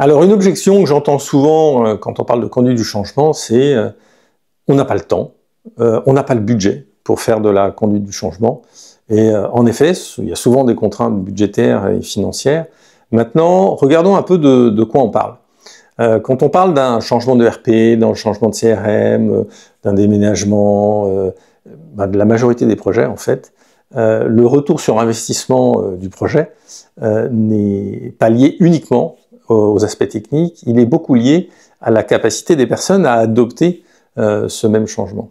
Alors une objection que j'entends souvent euh, quand on parle de conduite du changement, c'est euh, on n'a pas le temps, euh, on n'a pas le budget pour faire de la conduite du changement. Et en effet, il y a souvent des contraintes budgétaires et financières. Maintenant, regardons un peu de, quoi on parle. quand on parle d'un changement de RP, d'un changement de CRM, d'un déménagement, bah, de la majorité des projets en fait, le retour sur investissement du projet n'est pas lié uniquement aux aspects techniques, il est beaucoup lié à la capacité des personnes à adopter euh, ce même changement.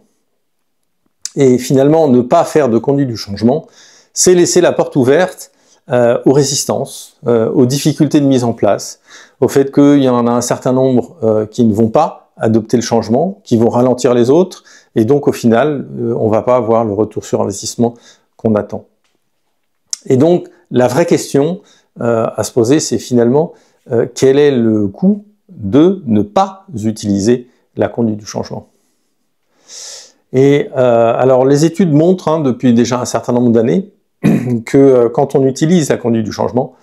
Et finalement, ne pas faire de conduite du changement, c'est laisser la porte ouverte euh, aux résistances, euh, aux difficultés de mise en place, au fait qu'il y en a un certain nombre qui ne vont pas adopter le changement, qui vont ralentir les autres, et donc au final, on ne va pas avoir le retour sur investissement qu'on attend. Et donc, la vraie question à se poser, c'est finalement, euh, quel est le coût de ne pas utiliser la conduite du changement. Et euh, alors les études montrent hein, depuis déjà un certain nombre d'années que euh, quand on utilise la conduite du changement,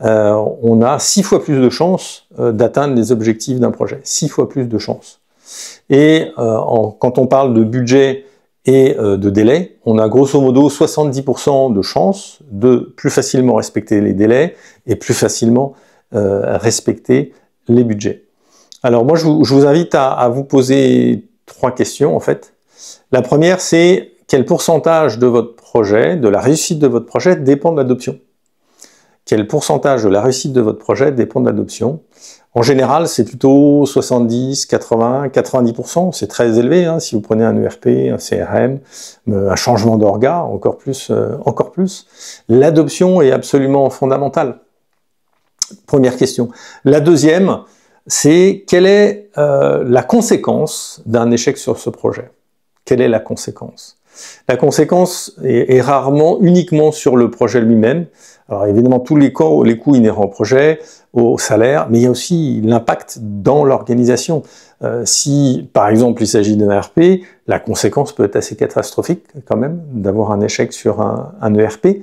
on a six fois plus de chances d'atteindre les objectifs d'un projet, six fois plus de chances. Et quand on parle de budget et de délai, on a grosso modo 70% de chances de plus facilement respecter les délais et plus facilement euh, respecter les budgets. Alors moi, je vous, invite à, vous poser trois questions en fait. La première, c'est quel pourcentage de votre projet, de la réussite de votre projet dépend de l'adoption Quel pourcentage de la réussite de votre projet dépend de l'adoption En général, c'est plutôt 70, 80, 90%. C'est très élevé hein, si vous prenez un ERP, un CRM, euh, un changement d'orga, encore plus. Euh, encore plus. L'adoption est absolument fondamentale. Première question. La deuxième, c'est quelle est euh, la conséquence d'un échec sur ce projet Quelle est la conséquence la conséquence est, rarement uniquement sur le projet lui-même. Alors évidemment, tous les, coûts, les coûts inhérents au projet, au salaire, mais il y a aussi l'impact dans l'organisation. Euh, si, par exemple, il s'agit d'un ERP, la conséquence peut être assez catastrophique quand même d'avoir un échec sur un, ERP.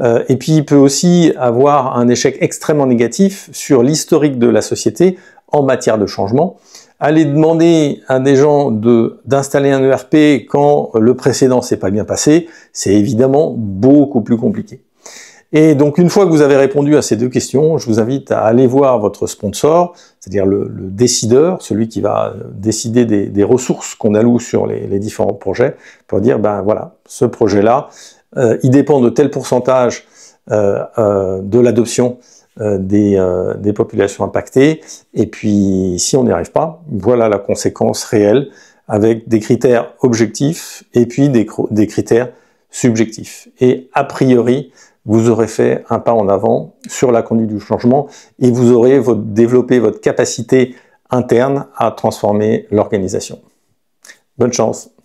Euh, et puis, il peut aussi avoir un échec extrêmement négatif sur l'historique de la société en matière de changement. Aller demander à des gens d'installer un ERP quand le précédent s'est pas bien passé, c'est évidemment beaucoup plus compliqué. Et donc une fois que vous avez répondu à ces deux questions, je vous invite à aller voir votre sponsor, c'est-à-dire le, décideur, celui qui va euh, décider des, des ressources qu'on alloue sur les, différents projets, pour dire ben voilà, ce projet-là, euh, il dépend de tel pourcentage euh, de l'adoption euh, euh, des, populations impactées. Et puis, si on n'y arrive pas, voilà la conséquence réelle avec des critères objectifs et puis des, critères subjectifs. Et a priori, vous aurez fait un pas en avant sur la conduite du changement et vous aurez développé votre capacité interne à transformer l'organisation. Bonne chance